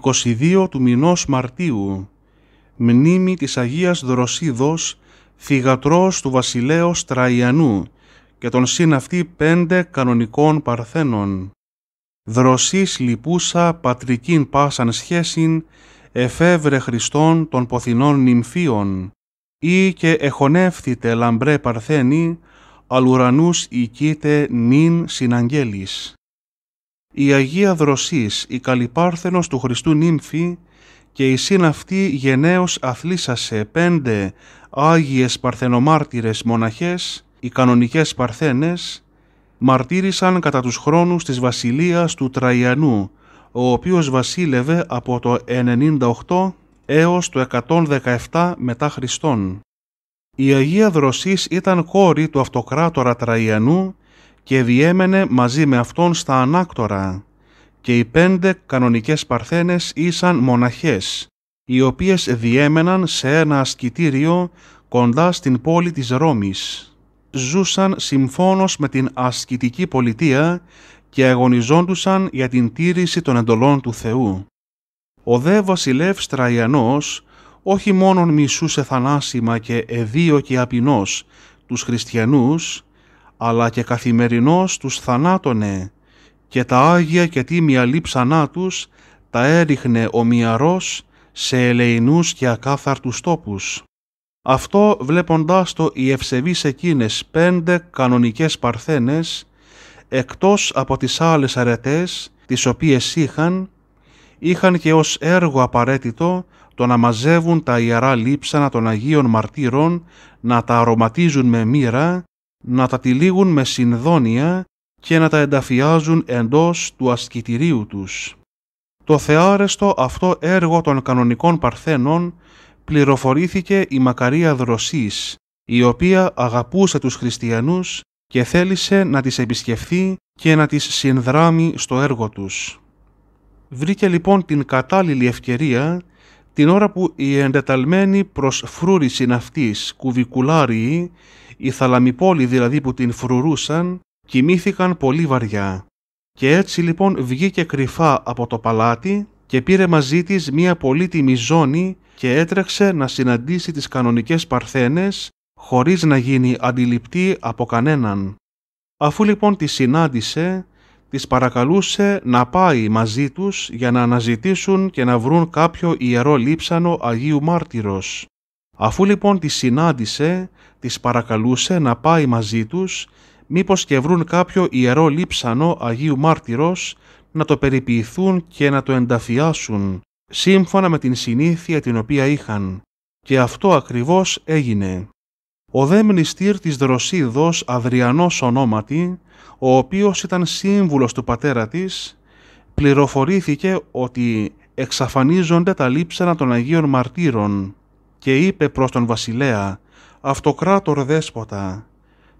22 του μηνός Μαρτίου, μνήμη της Αγίας Δροσίδος, θυγατρός του βασιλέως Τραϊανού και των συναυτή πέντε κανονικών παρθένων. Δροσίς λυπούσα πατρικήν πάσαν σχέσιν, εφεύρε Χριστόν των ποθηνών νυμφίων, ή και εχονεύθητε λαμπρέ παρθένη, αλουρανούς οικείτε νυν συναγγέλης η Αγία Δροσής, η Καλυπάρθενος του Χριστού νύμφη και η συναυτή γενναίος αθλήσασε πέντε Άγιες Παρθενομάρτυρες μοναχές, οι κανονικές Παρθένες, μαρτύρησαν κατά τους χρόνους της βασιλείας του Τραϊανού, ο οποίος βασίλευε από το 98 έως το 117 μετά Χριστόν. Η Αγία Δροσής ήταν κόρη του αυτοκράτορα Τραϊανού και διέμενε μαζί με αυτόν στα ανάκτορα και οι πέντε κανονικές παρθένες ήσαν μοναχές, οι οποίες διέμεναν σε ένα ασκητήριο κοντά στην πόλη της Ρώμης. Ζούσαν συμφώνως με την ασκητική πολιτεία και αγωνιζόντουσαν για την τήρηση των εντολών του Θεού. Ο δε βασιλεύς Τραϊανός όχι μόνον μισούσε θανάσιμα και και απεινός τους χριστιανούς, αλλά και καθημερινώς τους θανάτωνε και τα άγια και τίμια λείψανά τους τα έριχνε ο ομοιαρός σε ελεηνούς και ακάθαρτους τόπους. Αυτό βλέποντάς το οι ευσεβείς εκείνες πέντε κανονικές παρθένες, εκτός από τις άλλες αρετές τις οποίες είχαν, είχαν και ως έργο απαραίτητο το να μαζεύουν τα ιερά λείψανα των Αγίων Μαρτύρων, να τα αρωματίζουν με μοίρα να τα τυλίγουν με συνδόνια και να τα ενταφιάζουν εντός του ασκητηρίου τους. Το θεάρεστο αυτό έργο των κανονικών παρθένων πληροφορήθηκε η Μακαρία Δροσής, η οποία αγαπούσε τους χριστιανούς και θέλησε να τις επισκεφθεί και να τις συνδράμει στο έργο τους. Βρήκε λοιπόν την κατάλληλη ευκαιρία την ώρα που η εντεταλμένη προς φρούρηση ναυτής κουβικουλάριοι, οι θαλαμιπόλοι δηλαδή που την φρουρούσαν, κοιμήθηκαν πολύ βαριά. Και έτσι λοιπόν βγήκε κρυφά από το παλάτι και πήρε μαζί της μία πολύτιμη ζώνη και έτρεξε να συναντήσει τις κανονικές παρθένες χωρίς να γίνει αντιληπτή από κανέναν. Αφού λοιπόν τη συνάντησε, τις παρακαλούσε να πάει μαζί τους για να αναζητήσουν και να βρουν κάποιο ιερό λείψανο Αγίου Μάρτυρος. Αφού λοιπόν τη συνάντησε, τις παρακαλούσε να πάει μαζί τους, μήπως και βρουν κάποιο ιερό λείψανο Αγίου Μάρτυρος, να το περιποιηθούν και να το ενταφιάσουν, σύμφωνα με την συνήθεια την οποία είχαν. Και αυτό ακριβώς έγινε. Ο δε μνηστήρ της Δροσίδος Αδριανός ονόματι, ο οποίος ήταν σύμβουλος του πατέρα της, πληροφορήθηκε ότι εξαφανίζονται τα λείψανα των Αγίων Μαρτύρων και είπε προς τον βασιλέα «Αυτοκράτορ δέσποτα,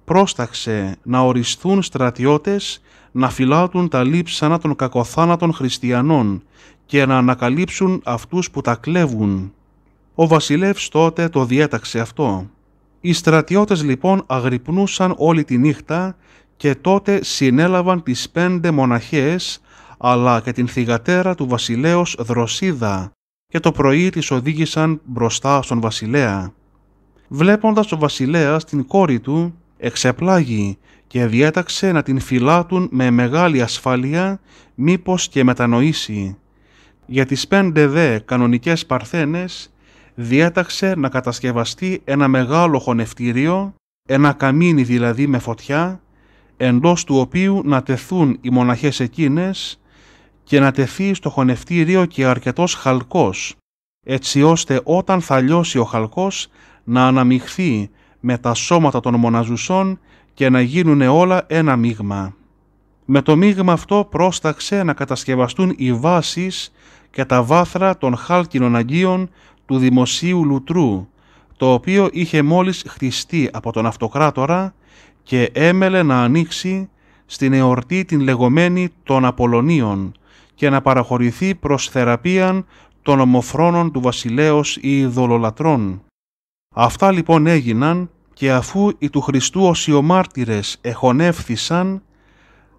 πρόσταξε να οριστούν στρατιώτες να φυλάτουν τα λείψανα των κακοθάνατων χριστιανών και να ανακαλύψουν αυτούς που τα κλέβουν». Ο βασιλεύς τότε το διέταξε αυτό. Οι στρατιώτες λοιπόν αγρυπνούσαν όλη τη νύχτα και τότε συνέλαβαν τις πέντε μοναχές, αλλά και την θυγατέρα του βασιλέως Δροσίδα, και το πρωί τις οδήγησαν μπροστά στον βασιλέα. Βλέποντας τον βασιλέα την κόρη του, εξεπλάγει και διέταξε να την φυλάτουν με μεγάλη ασφάλεια, μήπως και μετανοήσει. Για τις πέντε δε κανονικές παρθένες, διέταξε να κατασκευαστεί ένα μεγάλο χωνευτήριο, ένα καμίνι δηλαδή με φωτιά, εντός του οποίου να τεθούν οι μοναχές εκείνες και να τεθεί στο χωνευτήριο και αρκετός χαλκός, έτσι ώστε όταν θα λιώσει ο χαλκός να αναμειχθεί με τα σώματα των μοναζουσών και να γίνουν όλα ένα μείγμα. Με το μείγμα αυτό πρόσταξε να κατασκευαστούν οι βάσεις και τα βάθρα των χάλκινων αγκίων του δημοσίου λουτρού, το οποίο είχε μόλις χτιστεί από τον αυτοκράτορα και έμελε να ανοίξει στην εορτή την λεγόμενη των Απολωνίων και να παραχωρηθεί προς θεραπείαν των ομοφρόνων του βασιλέως ή δολολατρών. Αυτά λοιπόν έγιναν και αφού οι του Χριστού οσιομάρτυρες εχονεύθησαν,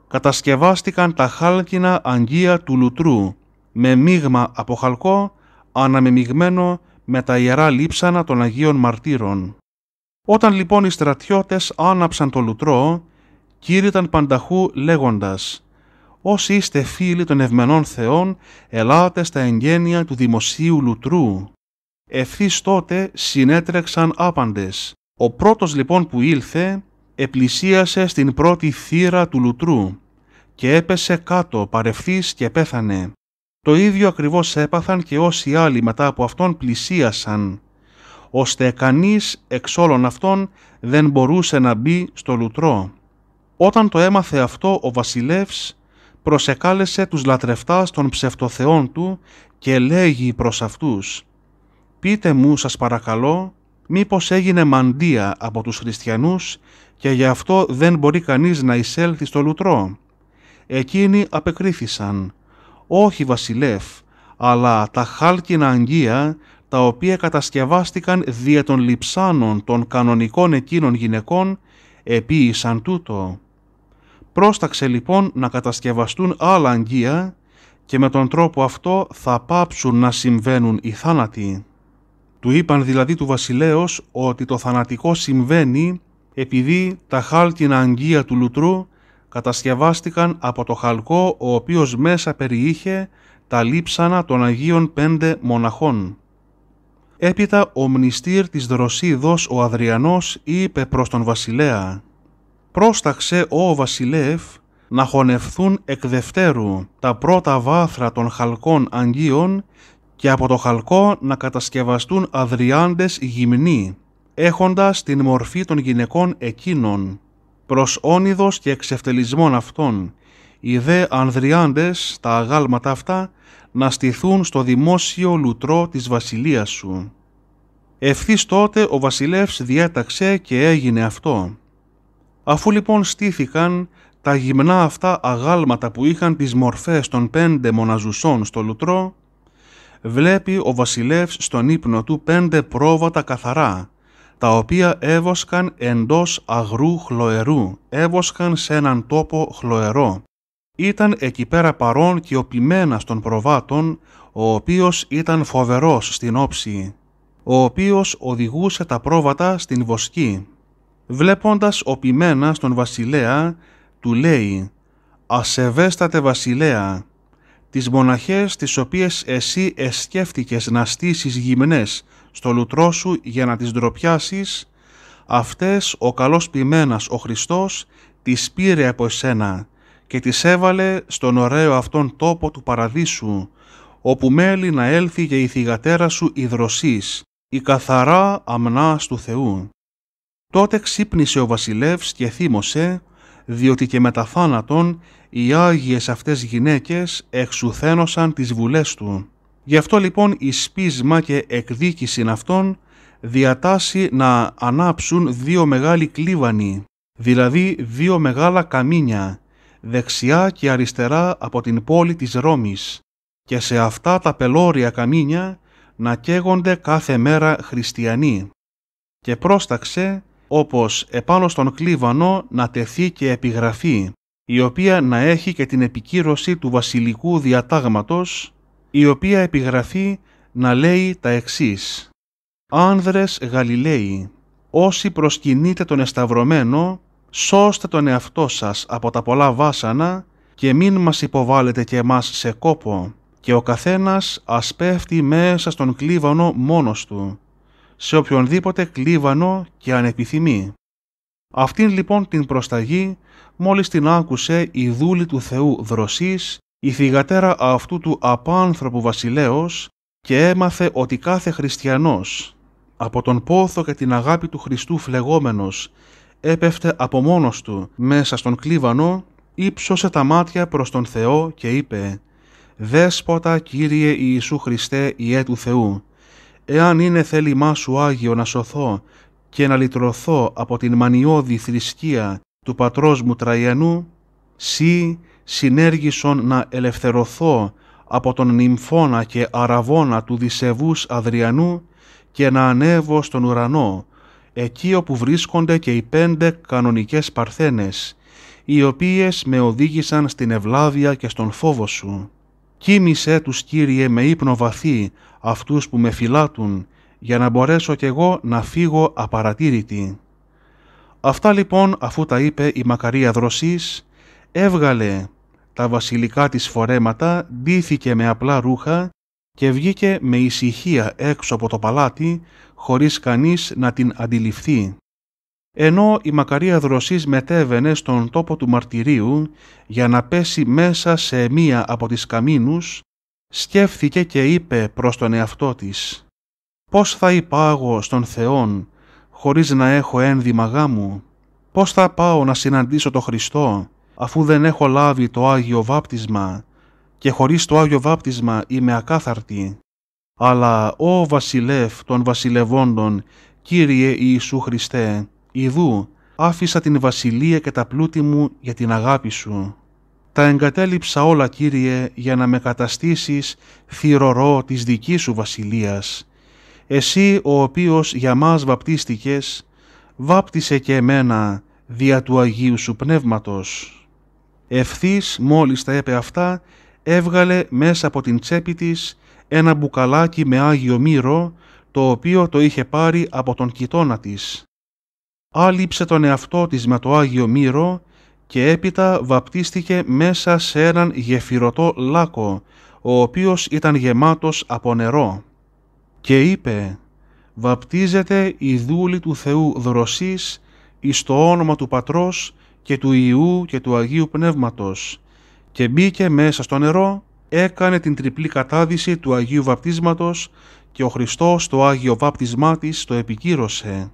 κατασκευάστηκαν τα χάλκινα αγγεία του λουτρού με μείγμα από χαλκό αναμεμειγμένο με τα ιερά λείψανα των Αγίων Μαρτύρων. Όταν λοιπόν οι στρατιώτες άναψαν το λουτρό, κήρυταν πανταχού λέγοντας «Όσοι είστε φίλοι των ευμενών θεών, ελάτε στα εγγένεια του δημοσίου λουτρού». Ευθύς τότε συνέτρεξαν άπαντες. Ο πρώτος λοιπόν που ήλθε, επλησίασε στην πρώτη θύρα του λουτρού και έπεσε κάτω παρευθύς και πέθανε. Το ίδιο ακριβώς έπαθαν και όσοι άλλοι μετά από αυτόν πλησίασαν ώστε κανείς εξ όλων αυτών δεν μπορούσε να μπει στο λουτρό. Όταν το έμαθε αυτό ο βασιλεύς προσεκάλεσε τους λατρευτάς των ψευτοθεών του και λέγει προς αυτούς «Πείτε μου σας παρακαλώ μήπως έγινε μαντία από τους χριστιανούς και γι' αυτό δεν μπορεί κανείς να εισέλθει στο λουτρό». Εκείνοι απεκρίθησαν «Όχι βασιλεύ, αλλά τα χάλκινα αγγεία τα οποία κατασκευάστηκαν δια των λιψάνων των κανονικών εκείνων γυναικών, επίησαν τούτο. Πρόσταξε λοιπόν να κατασκευαστούν άλλα αγγεία και με τον τρόπο αυτό θα πάψουν να συμβαίνουν οι θάνατοι. Του είπαν δηλαδή του βασιλέως ότι το θανατικό συμβαίνει επειδή τα χάλτινα αγγεία του λουτρού κατασκευάστηκαν από το χαλκό ο οποίος μέσα περιείχε τα λείψανα των Αγίων Πέντε Μοναχών. Έπειτα ο μνηστήρ της Δροσίδος ο Αδριανός είπε προς τον βασιλέα «Πρόσταξε ο βασιλεύ να χωνευθούν εκ δευτέρου τα πρώτα βάθρα των χαλκών αγγείων και από το χαλκό να κατασκευαστούν αδριάντες γυμνοί, έχοντας την μορφή των γυναικών εκείνων, προς όνειδος και εξευτελισμών αυτών, οι δε ανδριάντες, τα αγάλματα αυτά, να στηθούν στο δημόσιο λουτρό της βασιλείας σου. Ευθύς τότε ο βασιλεύς διέταξε και έγινε αυτό. Αφού λοιπόν στήθηκαν τα γυμνά αυτά αγάλματα που είχαν τις μορφές των πέντε μοναζουσών στο λουτρό, βλέπει ο βασιλεύς στον ύπνο του πέντε πρόβατα καθαρά, τα οποία έβοσκαν εντός αγρού χλωερού, έβοσκαν σε έναν τόπο χλωερό. Ήταν εκεί πέρα παρόν και ο ποιμένας των προβάτων, ο οποίος ήταν φοβερός στην όψη, ο οποίος οδηγούσε τα πρόβατα στην βοσκή. Βλέποντας ο ποιμένας τον βασιλέα, του λέει «Ασεβέστατε βασιλέα, τις μοναχές τις οποίες εσύ εσκέφτηκες να στήσεις γυμνές στο λουτρό σου για να τις ντροπιάσεις, αυτές ο καλός ποιμένας ο Χριστός τις πήρε από εσένα και τις έβαλε στον ωραίο αυτόν τόπο του παραδείσου, όπου μέλη να έλθει για η θυγατέρα σου η δροσής, η καθαρά αμνάς του Θεού. Τότε ξύπνησε ο βασιλεύς και θύμωσε, διότι και μετά θάνατον οι άγιες αυτές γυναίκες εξουθένωσαν τις βουλές του. Γι' αυτό λοιπόν η σπίσμα και εκδίκηση αυτών διατάσσει να ανάψουν δύο μεγάλοι κλίβανοι, δηλαδή δύο μεγάλα καμίνια, δεξιά και αριστερά από την πόλη της Ρώμης και σε αυτά τα πελώρια καμίνια να καίγονται κάθε μέρα χριστιανοί. Και πρόσταξε όπως επάνω στον κλίβανο να τεθεί και επιγραφή, η οποία να έχει και την επικύρωση του βασιλικού διατάγματος, η οποία επιγραφή να λέει τα εξής. Άνδρες Γαλιλαίοι, όσοι προσκυνείτε τον εσταυρωμένο, σώστε τον εαυτό σας από τα πολλά βάσανα και μην μας υποβάλλετε και εμάς σε κόπο και ο καθένας ας πέφτει μέσα στον κλίβανο μόνος του, σε οποιονδήποτε κλίβανο και επιθυμεί. Αυτήν λοιπόν την προσταγή μόλις την άκουσε η δούλη του Θεού δροσής, η θυγατέρα αυτού του απάνθρωπου βασιλέως και έμαθε ότι κάθε χριστιανός από τον πόθο και την αγάπη του Χριστού φλεγόμενος έπεφτε από μόνος του μέσα στον κλίβανο, ύψωσε τα μάτια προς τον Θεό και είπε «Δέσποτα Κύριε Ιησού Χριστέ Ιε του Θεού, εάν είναι θέλημά σου Άγιο να σωθώ και να λυτρωθώ από την μανιώδη θρησκεία του πατρός μου Τραϊανού, σύ συνέργησον να ελευθερωθώ από τον νυμφώνα και αραβώνα του δισεβούς Αδριανού και να ανέβω στον ουρανό, εκεί όπου βρίσκονται και οι πέντε κανονικές παρθένες, οι οποίες με οδήγησαν στην ευλάβεια και στον φόβο σου. Κοίμησέ τους, Κύριε, με ύπνο βαθύ, αυτούς που με φυλάτουν, για να μπορέσω κι εγώ να φύγω απαρατήρητη. Αυτά λοιπόν, αφού τα είπε η Μακαρία Δροσής, έβγαλε τα βασιλικά της φορέματα, ντύθηκε με απλά ρούχα και βγήκε με ησυχία έξω από το παλάτι, χωρίς κανείς να την αντιληφθεί. Ενώ η μακαρία δροσής μετέβαινε στον τόπο του μαρτυρίου για να πέσει μέσα σε μία από τις καμίνους, σκέφτηκε και είπε προς τον εαυτό της «Πώς θα υπάγω στον Θεόν χωρίς να έχω ένδυμα γάμου, πώς θα πάω να συναντήσω το Χριστό αφού δεν έχω λάβει το Άγιο Βάπτισμα και χωρίς το Άγιο Βάπτισμα είμαι ακάθαρτη. Αλλά ο βασιλεύ των βασιλευόντων, Κύριε Ιησού Χριστέ, ειδού άφησα την βασιλεία και τα πλούτη μου για την αγάπη σου. Τα εγκατέλειψα όλα, Κύριε, για να με καταστήσεις θυρωρό της δικής σου βασιλείας. Εσύ, ο οποίος για μας βαπτίστηκες, βάπτισε και εμένα δια του Αγίου σου Πνεύματος. Ευθύς μόλις τα έπε αυτά, έβγαλε μέσα από την τσέπη της ένα μπουκαλάκι με Άγιο Μύρο, το οποίο το είχε πάρει από τον κοιτώνα της. Άλυψε τον εαυτό της με το Άγιο Μύρο και έπειτα βαπτίστηκε μέσα σε έναν γεφυρωτό λάκο, ο οποίος ήταν γεμάτος από νερό. Και είπε «Βαπτίζεται η δούλη του Θεού δροσής εις το όνομα του Πατρός και του Ιού και του Αγίου Πνεύματος» και μπήκε μέσα στο νερό έκανε την τριπλή κατάδυση του Αγίου Βαπτίσματος και ο Χριστός το Άγιο Βάπτισμά της το επικύρωσε.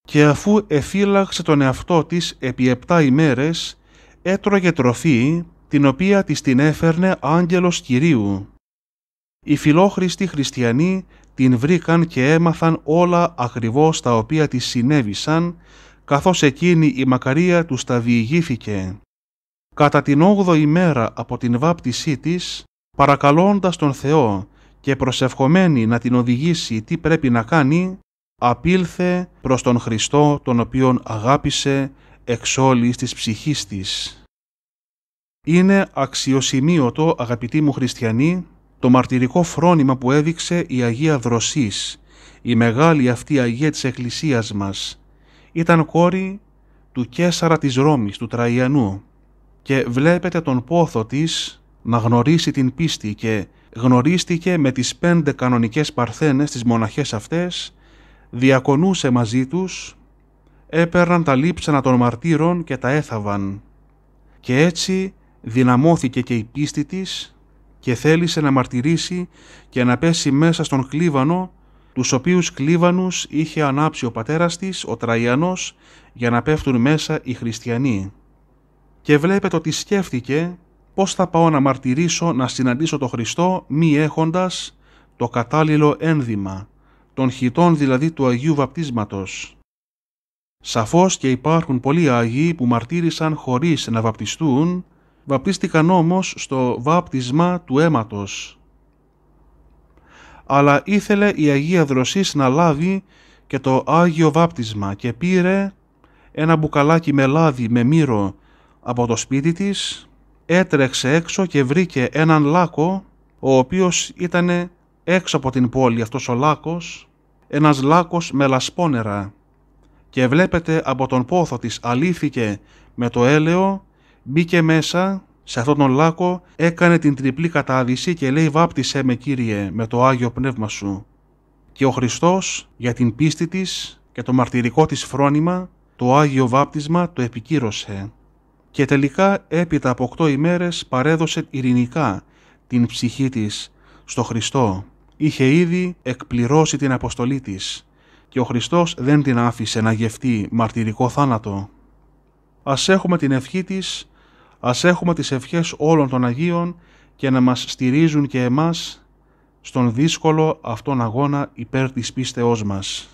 Και αφού εφύλαξε τον εαυτό της επί επτά ημέρες, έτρωγε τροφή, την οποία της την έφερνε άγγελος Κυρίου. Οι φιλόχριστοι χριστιανοί την βρήκαν και έμαθαν όλα ακριβώς τα οποία της συνέβησαν, καθώς εκείνη η μακαρία τους τα διηγήθηκε κατά την όγδοη ημέρα από την βάπτισή της, παρακαλώντας τον Θεό και προσευχομένη να την οδηγήσει τι πρέπει να κάνει, απήλθε προς τον Χριστό τον οποίον αγάπησε εξ όλης της ψυχής της. Είναι αξιοσημείωτο, αγαπητοί μου χριστιανοί, το μαρτυρικό φρόνημα που έδειξε η Αγία Δροσής, η μεγάλη αυτή Αγία της Εκκλησίας μας. Ήταν κόρη του Κέσαρα της Ρώμης, του Τραϊανού, και βλέπετε τον πόθο της να γνωρίσει την πίστη και γνωρίστηκε με τις πέντε κανονικές παρθένες τις μοναχές αυτές, διακονούσε μαζί τους, έπαιρναν τα λείψανα των μαρτύρων και τα έθαβαν. Και έτσι δυναμώθηκε και η πίστη της και θέλησε να μαρτυρήσει και να πέσει μέσα στον κλίβανο, τους οποίους κλίβανους είχε ανάψει ο πατέρας της, ο Τραϊανός, για να πέφτουν μέσα οι χριστιανοί και βλέπετε ότι σκέφτηκε πώς θα πάω να μαρτυρήσω να συναντήσω τον Χριστό μη έχοντας το κατάλληλο ένδυμα, των χιτών δηλαδή του Αγίου Βαπτίσματος. Σαφώς και υπάρχουν πολλοί Άγιοι που μαρτύρησαν χωρίς να βαπτιστούν, βαπτίστηκαν όμως στο βάπτισμα του αίματος. Αλλά ήθελε η Αγία Δροσής να λάβει και το Άγιο Βάπτισμα και πήρε ένα μπουκαλάκι με λάδι με μύρο από το σπίτι της, έτρεξε έξω και βρήκε έναν λάκο, ο οποίος ήταν έξω από την πόλη αυτός ο λάκος, ένας λάκος με λασπόνερα και βλέπετε από τον πόθο της αλήθηκε με το έλαιο, μπήκε μέσα σε αυτόν τον λάκο, έκανε την τριπλή κατάδυση και λέει βάπτισέ με Κύριε με το Άγιο Πνεύμα Σου. Και ο Χριστός για την πίστη της και το μαρτυρικό της φρόνημα, το Άγιο Βάπτισμα το επικύρωσε και τελικά έπειτα από οκτώ ημέρες παρέδωσε ειρηνικά την ψυχή της στο Χριστό. Είχε ήδη εκπληρώσει την αποστολή της και ο Χριστός δεν την άφησε να γευτεί μαρτυρικό θάνατο. Ας έχουμε την ευχή της, ας έχουμε τις ευχές όλων των Αγίων και να μας στηρίζουν και εμάς στον δύσκολο αυτόν αγώνα υπέρ της πίστεώς μας.